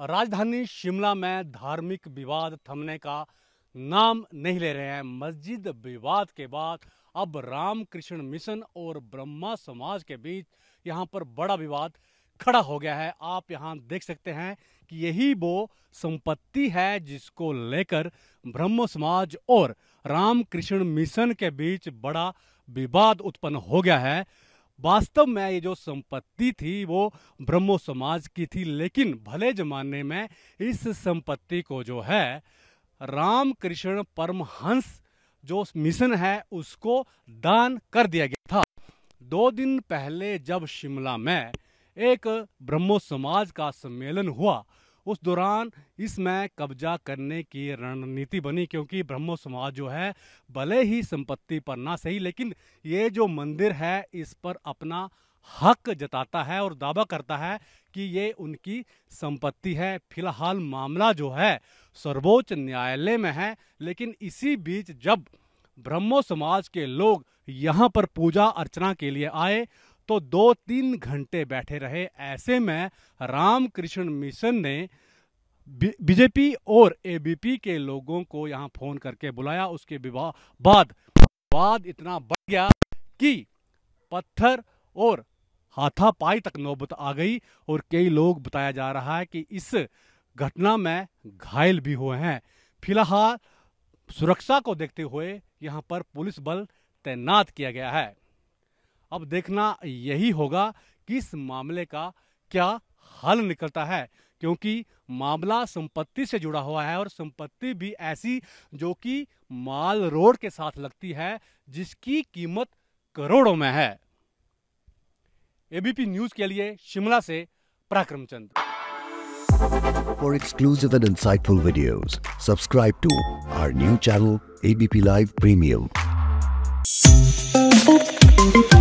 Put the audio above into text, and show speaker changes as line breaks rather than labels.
राजधानी शिमला में धार्मिक विवाद थमने का नाम नहीं ले रहे हैं मस्जिद विवाद के बाद अब रामकृष्ण मिशन और ब्रह्मा समाज के बीच यहाँ पर बड़ा विवाद खड़ा हो गया है आप यहाँ देख सकते हैं कि यही वो संपत्ति है जिसको लेकर ब्रह्म समाज और रामकृष्ण मिशन के बीच बड़ा विवाद उत्पन्न हो गया है वास्तव में ये जो संपत्ति थी वो ब्रह्मो समाज की थी लेकिन भले जमाने में इस संपत्ति को जो है रामकृष्ण परमहंस जो मिशन है उसको दान कर दिया गया था दो दिन पहले जब शिमला में एक ब्रह्मो समाज का सम्मेलन हुआ उस दौरान इसमें कब्जा करने की रणनीति बनी क्योंकि ब्रह्मो समाज जो है भले ही संपत्ति पर ना सही लेकिन ये जो मंदिर है इस पर अपना हक जताता है और दावा करता है कि ये उनकी संपत्ति है फिलहाल मामला जो है सर्वोच्च न्यायालय में है लेकिन इसी बीच जब ब्रह्मो समाज के लोग यहाँ पर पूजा अर्चना के लिए आए तो दो तीन घंटे बैठे रहे ऐसे में रामकृष्ण मिशन ने बीजेपी और एबीपी के लोगों को यहाँ फोन करके बुलाया उसके बाद बाद इतना बढ़ गया कि पत्थर और हाथापाई तक नौबत आ गई और कई लोग बताया जा रहा है कि इस घटना में घायल भी हुए हैं फिलहाल सुरक्षा को देखते हुए यहाँ पर पुलिस बल तैनात किया गया है अब देखना यही होगा कि इस मामले का क्या हल निकलता है क्योंकि मामला संपत्ति से जुड़ा हुआ है और संपत्ति भी ऐसी जो कि माल रोड के साथ लगती है जिसकी कीमत करोड़ों में है एबीपी न्यूज के लिए शिमला से पराक्रम चंद्र For exclusive and insightful videos, subscribe to our new channel ABP Live Premium.